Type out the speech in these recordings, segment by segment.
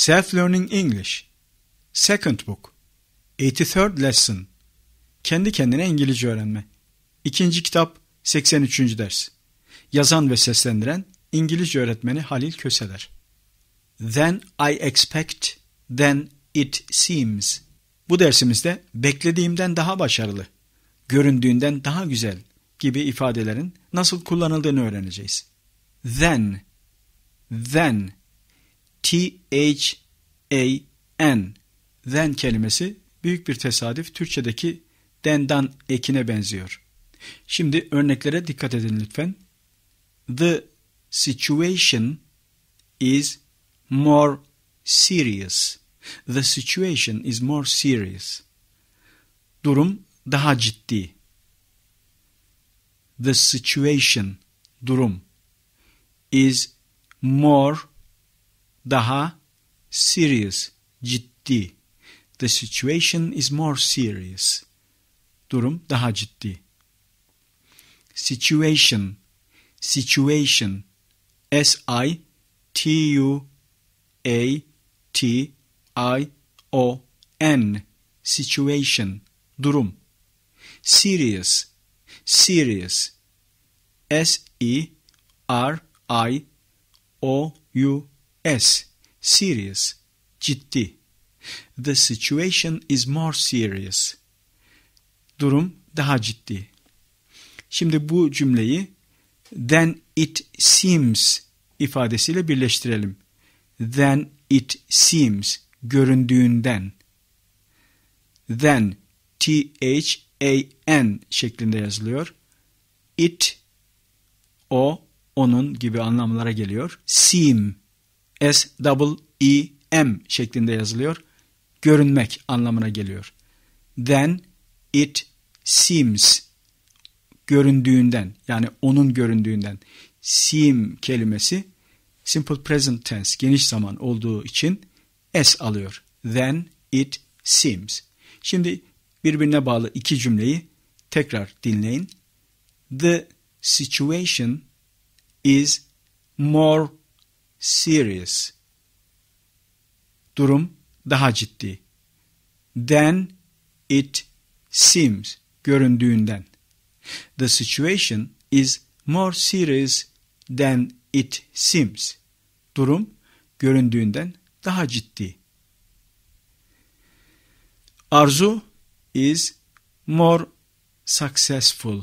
Self-Learning English Second Book 83rd Lesson Kendi kendine İngilizce öğrenme İkinci kitap 83. ders Yazan ve seslendiren İngilizce öğretmeni Halil Köseler Then I expect, then it seems Bu dersimizde beklediğimden daha başarılı, göründüğünden daha güzel gibi ifadelerin nasıl kullanıldığını öğreneceğiz. Then, then T-H-A-N then kelimesi büyük bir tesadüf Türkçedeki dendan ekine benziyor. Şimdi örneklere dikkat edin lütfen. The situation is more serious. The situation is more serious. Durum daha ciddi. The situation, durum, is more daha serious, ciddi. The situation is more serious. Durum daha ciddi. Situation, situation. S-I-T-U-A-T-I-O-N. Situation, durum. Serious, serious. S-E-R-I-O-U-S. S. Serious, ciddi. The situation is more serious. Durum daha ciddi. Şimdi bu cümleyi then it seems ifadesiyle birleştirelim. Then it seems göründüğünden. Then T-H-A-N şeklinde yazılıyor. It, o, onun gibi anlamlara geliyor. Seem, S-E-E-M şeklinde yazılıyor. Görünmek anlamına geliyor. Then it seems göründüğünden yani onun göründüğünden seem kelimesi simple present tense geniş zaman olduğu için s alıyor. Then it seems. Şimdi birbirine bağlı iki cümleyi tekrar dinleyin. The situation is more serious. Durum daha ciddi. Then it seems göründüğünden. The situation is more serious than it seems. Durum göründüğünden daha ciddi. Arzu is more successful.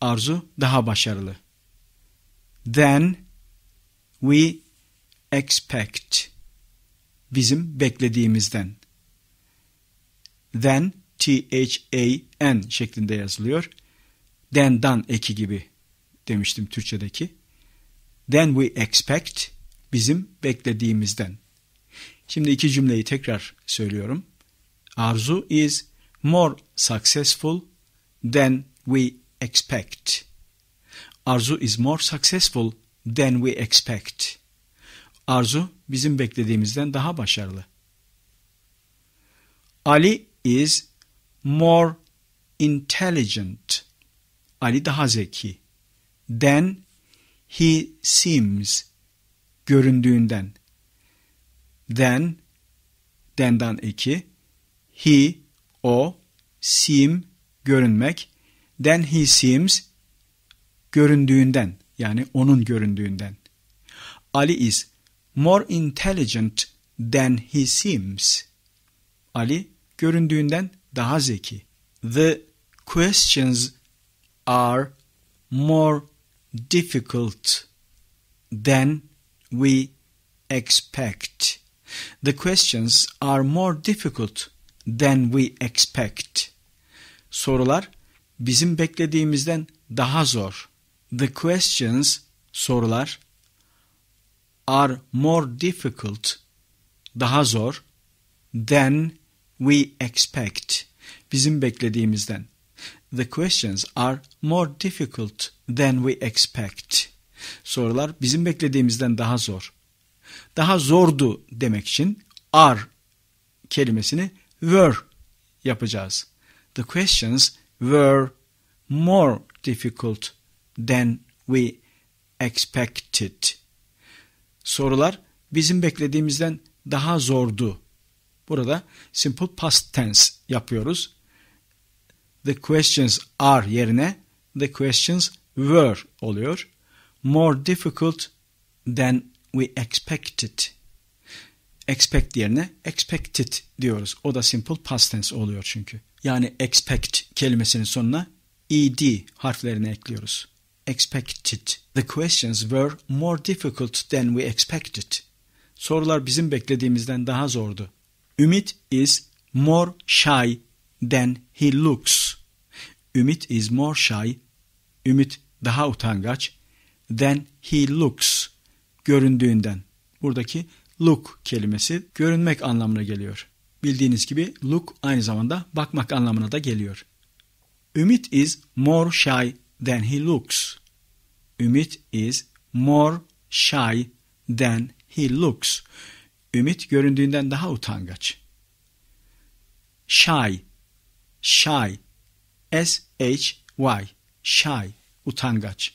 Arzu daha başarılı. Then we expect bizim beklediğimizden. Then T-H-A-N şeklinde yazılıyor. Then dan eki gibi demiştim Türkçedeki. Then we expect bizim beklediğimizden. Şimdi iki cümleyi tekrar söylüyorum. Arzu is more successful than we expect. Arzu is more successful than we expect. Arzu bizim beklediğimizden daha başarılı. Ali is more intelligent. Ali daha zeki. Than he seems. Göründüğünden. Than, then'dan eki. He, o, seem, görünmek. Than he seems, göründüğünden yani onun göründüğünden. Ali is more intelligent than he seems. Ali göründüğünden daha zeki. The questions are more difficult than we expect. The questions are more difficult than we expect. Sorular bizim beklediğimizden daha zor. The questions sorular are more difficult daha zor than we expect bizim beklediğimizden. The questions are more difficult than we expect. Sorular bizim beklediğimizden daha zor. Daha zordu demek için are kelimesini were yapacağız. The questions were more difficult than we expected. Sorular bizim beklediğimizden daha zordu. Burada simple past tense yapıyoruz. The questions are yerine the questions were oluyor. More difficult than we expected. Expect yerine expected diyoruz. O da simple past tense oluyor çünkü. Yani expect kelimesinin sonuna ed harflerini ekliyoruz expected. The questions were more difficult than we expected. Sorular bizim beklediğimizden daha zordu. Ümit is more shy than he looks. Ümit is more shy. Ümit daha utangaç than he looks. Göründüğünden. Buradaki look kelimesi görünmek anlamına geliyor. Bildiğiniz gibi look aynı zamanda bakmak anlamına da geliyor. Ümit is more shy than he looks. Ümit is more shy than he looks. Ümit göründüğünden daha utangaç. Shy, shy, S-H-Y, shy, utangaç.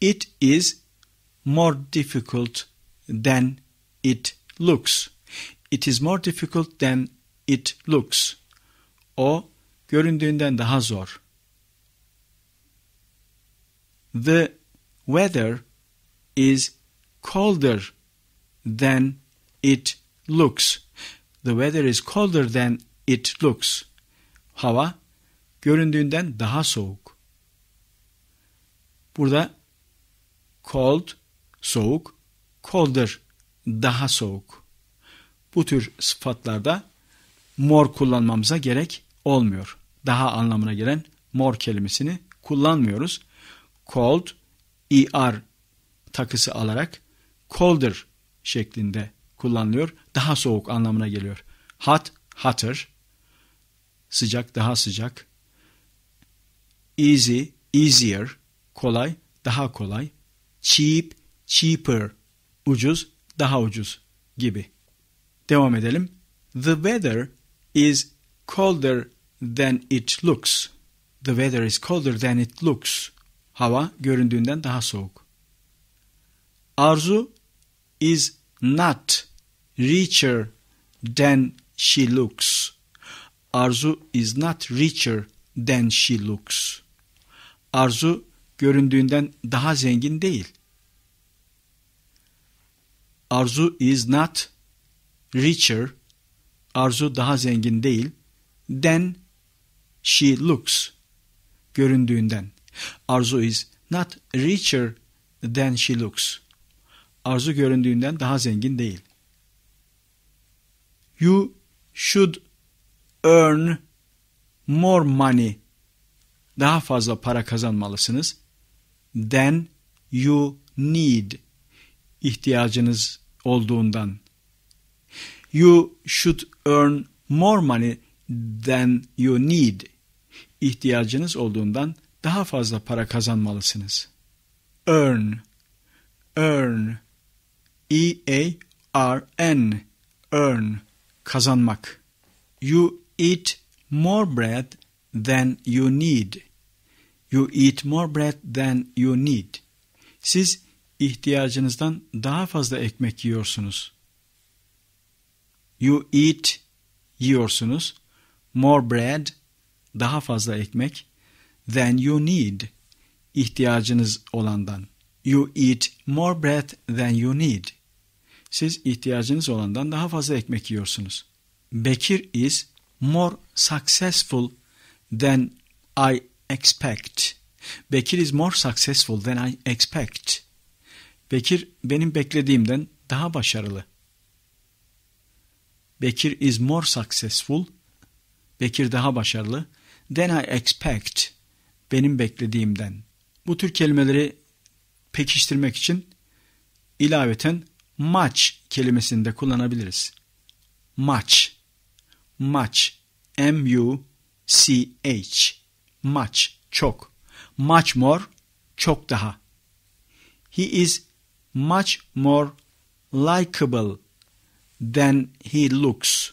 It is more difficult than it looks. It is more difficult than it looks. O göründüğünden daha zor. The weather is colder than it looks. The weather is colder than it looks. Hava göründüğünden daha soğuk. Burada cold soğuk, colder daha soğuk. Bu tür sıfatlarda more kullanmamıza gerek olmuyor. Daha anlamına gelen more kelimesini kullanmıyoruz cold, er takısı alarak colder şeklinde kullanılıyor. Daha soğuk anlamına geliyor. Hot, hotter, sıcak, daha sıcak. Easy, easier, kolay, daha kolay. Cheap, cheaper, ucuz, daha ucuz gibi. Devam edelim. The weather is colder than it looks. The weather is colder than it looks. Hava göründüğünden daha soğuk. Arzu is not richer than she looks. Arzu is not richer than she looks. Arzu göründüğünden daha zengin değil. Arzu is not richer. Arzu daha zengin değil. Than she looks. Göründüğünden. Arzu is not richer than she looks. Arzu göründüğünden daha zengin değil. You should earn more money. Daha fazla para kazanmalısınız. Than you need. İhtiyacınız olduğundan. You should earn more money than you need. İhtiyacınız olduğundan daha fazla para kazanmalısınız. Earn, earn, E-A-R-N, earn, kazanmak. You eat more bread than you need. You eat more bread than you need. Siz ihtiyacınızdan daha fazla ekmek yiyorsunuz. You eat yiyorsunuz. More bread daha fazla ekmek than you need. İhtiyacınız olandan. You eat more bread than you need. Siz ihtiyacınız olandan daha fazla ekmek yiyorsunuz. Bekir is more successful than I expect. Bekir is more successful than I expect. Bekir benim beklediğimden daha başarılı. Bekir is more successful. Bekir daha başarılı. Than I expect benim beklediğimden. Bu tür kelimeleri pekiştirmek için ilaveten maç kelimesini de kullanabiliriz. Maç. Maç. M U C H. Maç. Çok. Much more. Çok daha. He is much more likable than he looks.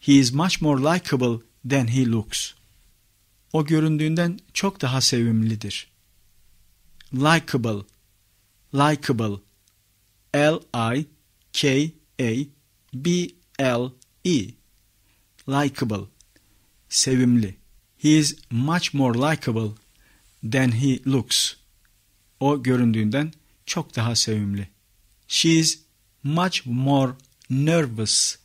He is much more likable than he looks o göründüğünden çok daha sevimlidir. Likeable, likeable, L-I-K-A-B-L-E, likeable, sevimli. He is much more likeable than he looks. O göründüğünden çok daha sevimli. She is much more nervous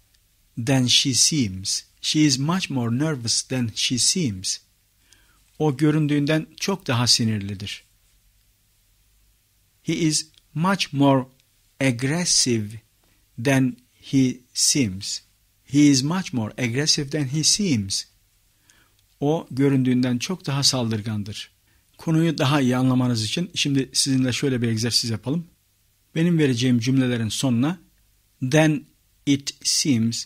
than she seems. She is much more nervous than she seems. O göründüğünden çok daha sinirlidir. He is much more aggressive than he seems. He is much more aggressive than he seems. O göründüğünden çok daha saldırgandır. Konuyu daha iyi anlamanız için şimdi sizinle şöyle bir egzersiz yapalım. Benim vereceğim cümlelerin sonuna then it seems,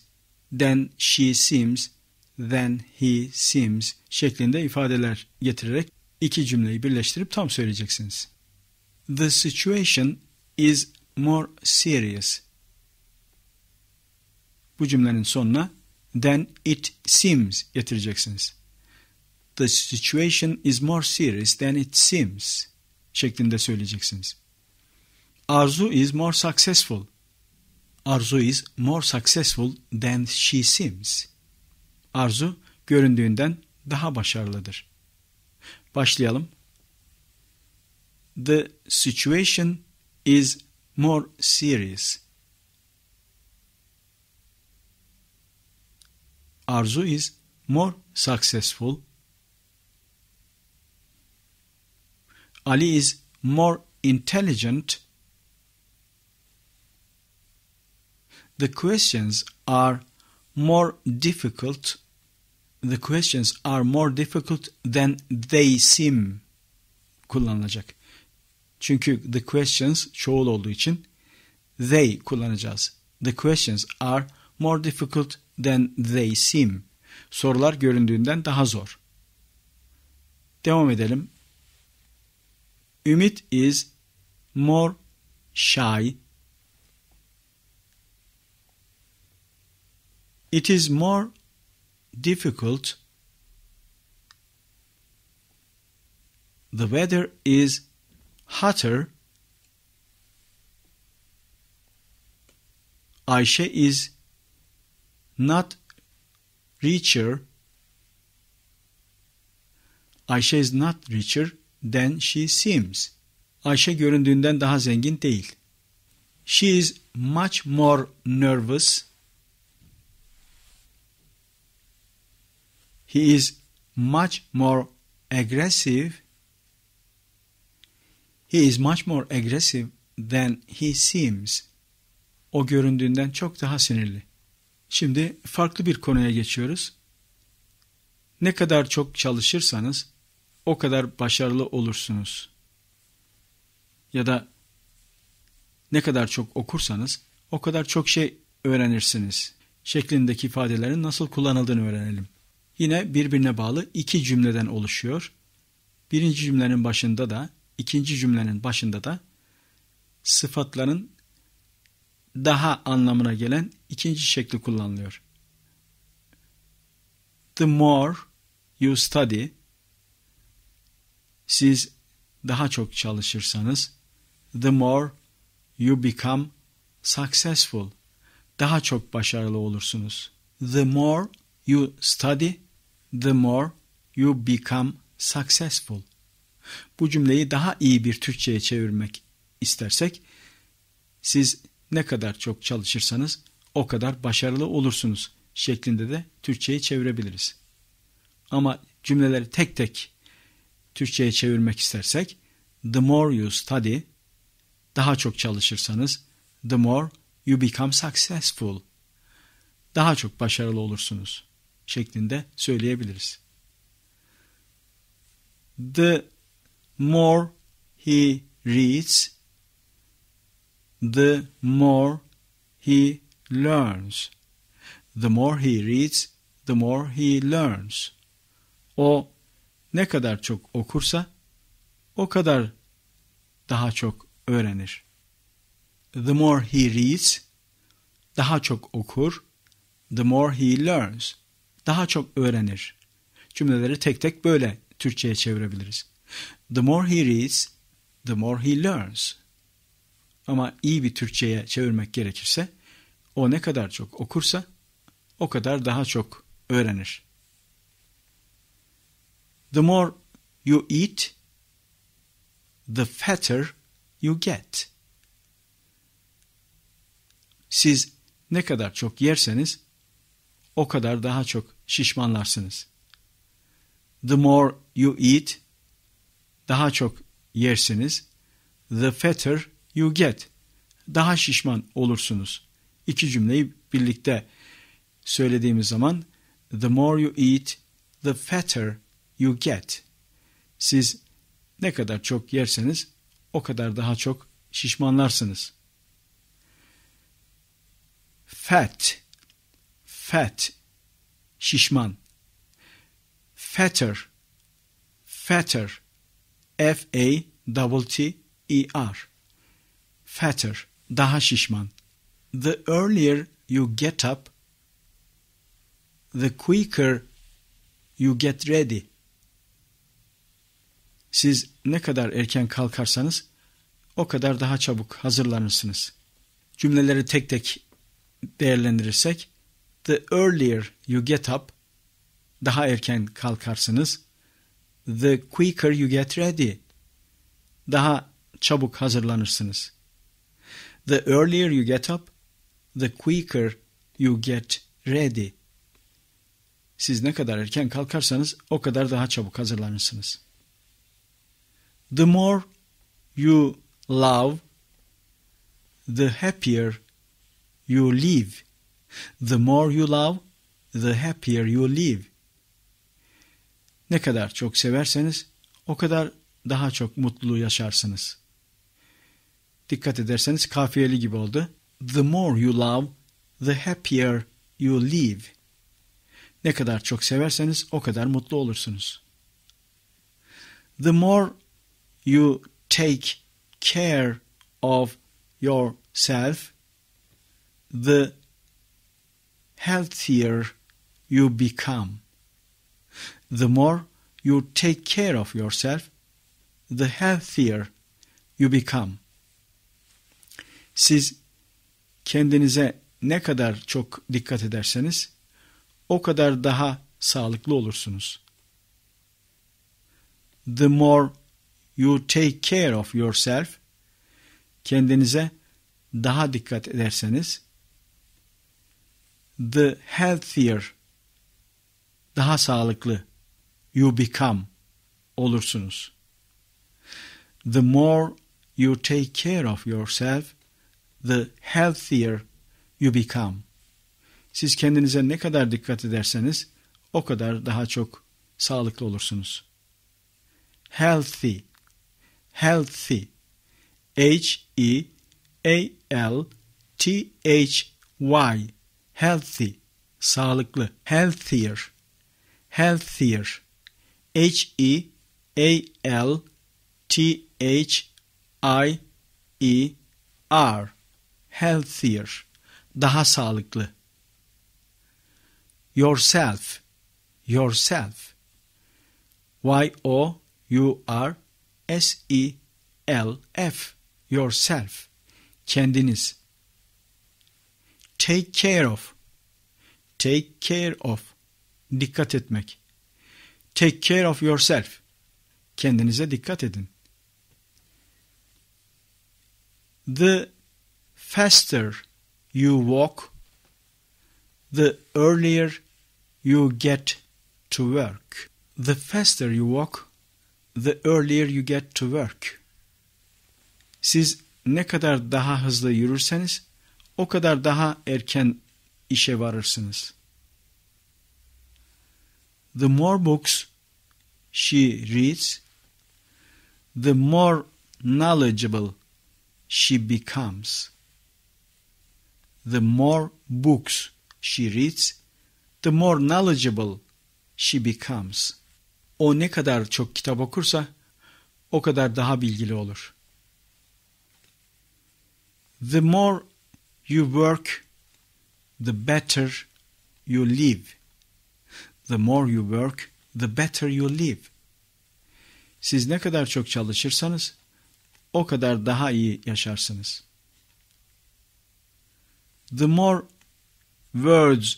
then she seems, than he seems şeklinde ifadeler getirerek iki cümleyi birleştirip tam söyleyeceksiniz. The situation is more serious. Bu cümlenin sonuna than it seems getireceksiniz. The situation is more serious than it seems şeklinde söyleyeceksiniz. Arzu is more successful. Arzu is more successful than she seems arzu göründüğünden daha başarılıdır. Başlayalım. The situation is more serious. Arzu is more successful. Ali is more intelligent. The questions are more difficult the questions are more difficult than they seem kullanılacak. Çünkü the questions çoğul olduğu için they kullanacağız. The questions are more difficult than they seem. Sorular göründüğünden daha zor. Devam edelim. Ümit is more shy. It is more difficult. The weather is hotter. Ayşe is not richer. Ayşe is not richer than she seems. Ayşe göründüğünden daha zengin değil. She is much more nervous. He is much more aggressive. He is much more aggressive than he seems. O göründüğünden çok daha sinirli. Şimdi farklı bir konuya geçiyoruz. Ne kadar çok çalışırsanız o kadar başarılı olursunuz. Ya da ne kadar çok okursanız o kadar çok şey öğrenirsiniz şeklindeki ifadelerin nasıl kullanıldığını öğrenelim yine birbirine bağlı iki cümleden oluşuyor. Birinci cümlenin başında da ikinci cümlenin başında da sıfatların daha anlamına gelen ikinci şekli kullanılıyor. The more you study, siz daha çok çalışırsanız, the more you become successful, daha çok başarılı olursunuz. The more you study, the more you become successful. Bu cümleyi daha iyi bir Türkçe'ye çevirmek istersek, siz ne kadar çok çalışırsanız o kadar başarılı olursunuz şeklinde de Türkçe'ye çevirebiliriz. Ama cümleleri tek tek Türkçe'ye çevirmek istersek, the more you study, daha çok çalışırsanız, the more you become successful, daha çok başarılı olursunuz.'' şeklinde söyleyebiliriz. The more he reads, the more he learns. The more he reads, the more he learns. O ne kadar çok okursa o kadar daha çok öğrenir. The more he reads, daha çok okur, the more he learns daha çok öğrenir. Cümleleri tek tek böyle Türkçe'ye çevirebiliriz. The more he reads, the more he learns. Ama iyi bir Türkçe'ye çevirmek gerekirse o ne kadar çok okursa o kadar daha çok öğrenir. The more you eat, the fatter you get. Siz ne kadar çok yerseniz o kadar daha çok şişmanlarsınız. The more you eat, daha çok yersiniz. The fatter you get, daha şişman olursunuz. İki cümleyi birlikte söylediğimiz zaman the more you eat, the fatter you get. Siz ne kadar çok yerseniz o kadar daha çok şişmanlarsınız. Fat fat, şişman. Fatter, fatter, F-A-T-T-E-R. Fatter, daha şişman. The earlier you get up, the quicker you get ready. Siz ne kadar erken kalkarsanız o kadar daha çabuk hazırlanırsınız. Cümleleri tek tek değerlendirirsek The earlier you get up, daha erken kalkarsınız. The quicker you get ready, daha çabuk hazırlanırsınız. The earlier you get up, the quicker you get ready. Siz ne kadar erken kalkarsanız o kadar daha çabuk hazırlanırsınız. The more you love, the happier you live. The more you love, the happier you live. Ne kadar çok severseniz o kadar daha çok mutlu yaşarsınız. Dikkat ederseniz kafiyeli gibi oldu. The more you love, the happier you live. Ne kadar çok severseniz o kadar mutlu olursunuz. The more you take care of yourself, the healthier you become. The more you take care of yourself, the healthier you become. Siz kendinize ne kadar çok dikkat ederseniz o kadar daha sağlıklı olursunuz. The more you take care of yourself, kendinize daha dikkat ederseniz the healthier, daha sağlıklı you become olursunuz. The more you take care of yourself, the healthier you become. Siz kendinize ne kadar dikkat ederseniz o kadar daha çok sağlıklı olursunuz. Healthy, healthy, H-E-A-L-T-H-Y healthy, sağlıklı, healthier, healthier, H-E-A-L-T-H-I-E-R, healthier, daha sağlıklı. Yourself, yourself, Y-O-U-R-S-E-L-F, yourself, kendiniz Take care of. Take care of. Dikkat etmek. Take care of yourself. Kendinize dikkat edin. The faster you walk, the earlier you get to work. The faster you walk, the earlier you get to work. Siz ne kadar daha hızlı yürürseniz o kadar daha erken işe varırsınız. The more books she reads, the more knowledgeable she becomes. The more books she reads, the more knowledgeable she becomes. O ne kadar çok kitap okursa o kadar daha bilgili olur. The more You work, the better you live. The more you work, the better you live. Siz ne kadar çok çalışırsanız o kadar daha iyi yaşarsınız. The more words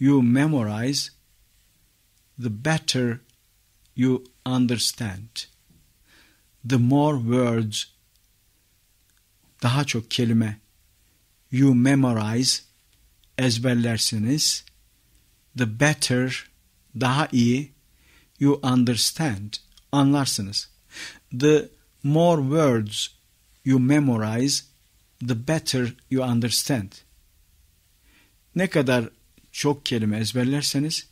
you memorize, the better you understand. The more words, daha çok kelime you memorize, ezberlersiniz, the better, daha iyi, you understand, anlarsınız. The more words you memorize, the better you understand. Ne kadar çok kelime ezberlerseniz,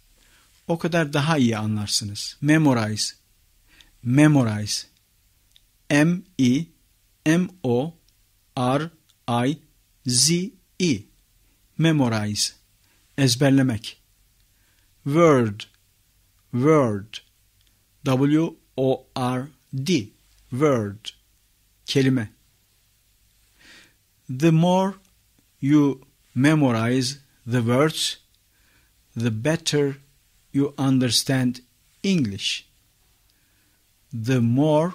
o kadar daha iyi anlarsınız. Memorize, memorize, M-E-M-O-R-I-Z z E, memorize ezberlemek word word w o r d word kelime the more you memorize the words the better you understand english the more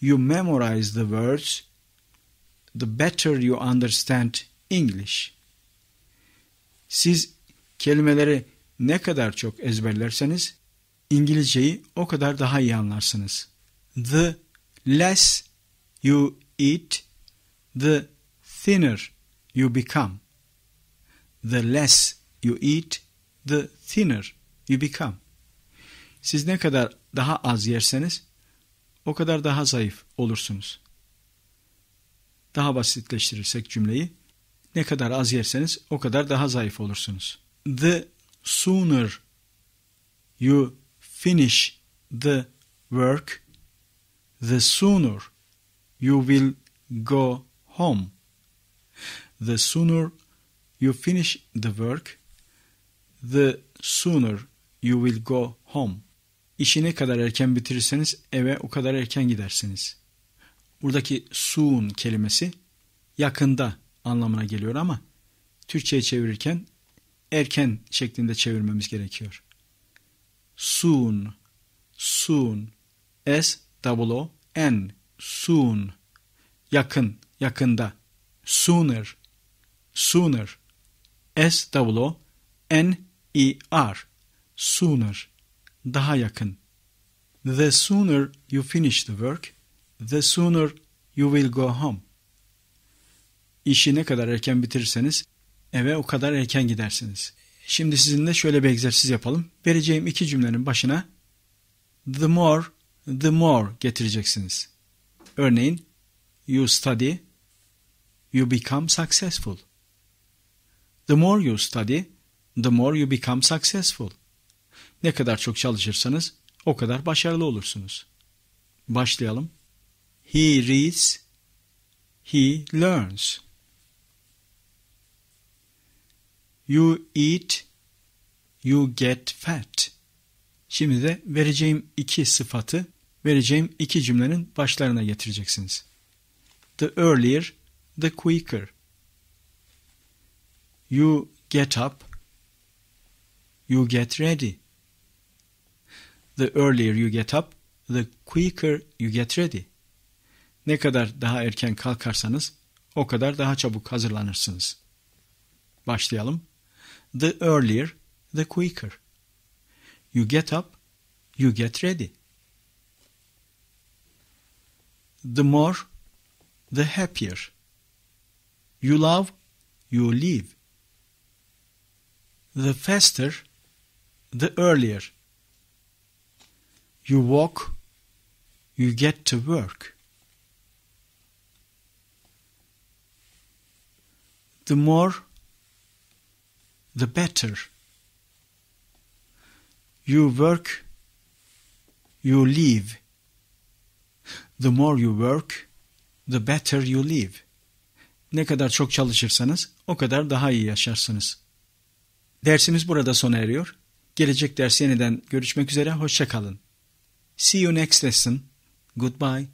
you memorize the words the better you understand English. Siz kelimeleri ne kadar çok ezberlerseniz İngilizceyi o kadar daha iyi anlarsınız. The less you eat, the thinner you become. The less you eat, the thinner you become. Siz ne kadar daha az yerseniz o kadar daha zayıf olursunuz. Daha basitleştirirsek cümleyi ne kadar az yerseniz o kadar daha zayıf olursunuz. The sooner you finish the work, the sooner you will go home. The sooner you finish the work, the sooner you will go home. İşi ne kadar erken bitirirseniz eve o kadar erken gidersiniz.'' Buradaki suun kelimesi yakında anlamına geliyor ama Türkçe'ye çevirirken erken şeklinde çevirmemiz gerekiyor. Soon, soon, s w o n, soon, yakın, yakında, sooner, sooner, s w o n e r, sooner, daha yakın. The sooner you finish the work, the sooner you will go home. İşi ne kadar erken bitirirseniz eve o kadar erken gidersiniz. Şimdi sizinle şöyle bir egzersiz yapalım. Vereceğim iki cümlenin başına the more, the more getireceksiniz. Örneğin you study, you become successful. The more you study, the more you become successful. Ne kadar çok çalışırsanız o kadar başarılı olursunuz. Başlayalım. He reads. He learns. You eat. You get fat. Şimdi de vereceğim iki sıfatı vereceğim iki cümlenin başlarına getireceksiniz. The earlier, the quicker. You get up. You get ready. The earlier you get up, the quicker you get ready. Ne kadar daha erken kalkarsanız o kadar daha çabuk hazırlanırsınız. Başlayalım. The earlier, the quicker. You get up, you get ready. The more, the happier. You love, you live. The faster, the earlier. You walk, you get to work. the more, the better. You work, you live. The more you work, the better you live. Ne kadar çok çalışırsanız o kadar daha iyi yaşarsınız. Dersimiz burada sona eriyor. Gelecek ders yeniden görüşmek üzere, hoşçakalın. See you next lesson. Goodbye.